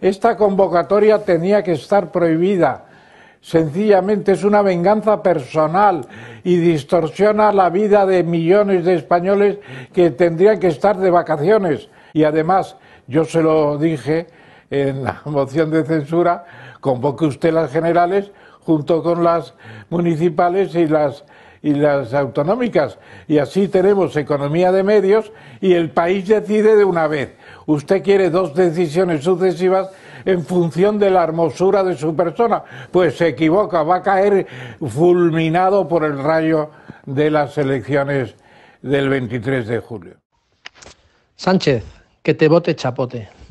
Esta convocatoria tenía que estar prohibida. Sencillamente es una venganza personal y distorsiona la vida de millones de españoles que tendrían que estar de vacaciones. Y además, yo se lo dije en la moción de censura, convoque usted las generales junto con las municipales y las y las autonómicas. Y así tenemos economía de medios y el país decide de una vez. Usted quiere dos decisiones sucesivas en función de la hermosura de su persona. Pues se equivoca, va a caer fulminado por el rayo de las elecciones del 23 de julio. Sánchez, que te vote chapote.